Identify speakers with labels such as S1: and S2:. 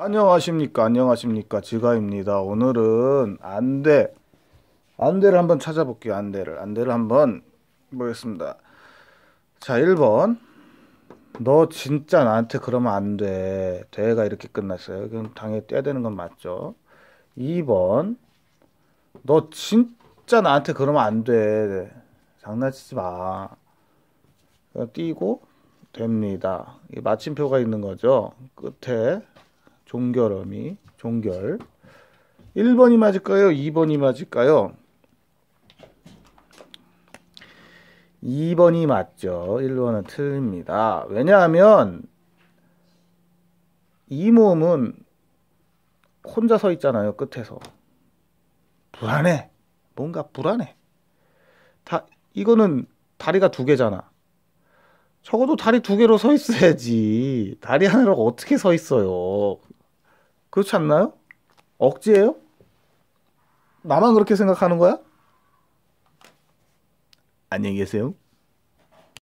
S1: 안녕하십니까 안녕하십니까 지가입니다 오늘은 안대 안대를 한번 찾아볼게요 안대를 안대를 한번 보겠습니다 자 1번 너 진짜 나한테 그러면 안돼 대회가 이렇게 끝났어요 그럼 당연히 떼야 되는 건 맞죠 2번 너 진짜 나한테 그러면 안돼 장난치지 마 띄고 됩니다 마침표가 있는 거죠 끝에 종결어미, 종결. 1번이 맞을까요? 2번이 맞을까요? 2번이 맞죠. 1번은 틀립니다. 왜냐하면 이 모음은 혼자 서 있잖아요. 끝에서. 불안해. 뭔가 불안해. 다 이거는 다리가 두 개잖아. 적어도 다리 두 개로 서 있어야지. 다리 하나로 어떻게 서 있어요? 그렇지 않나요? 억지예요? 나만 그렇게 생각하는 거야? 안녕히 계세요.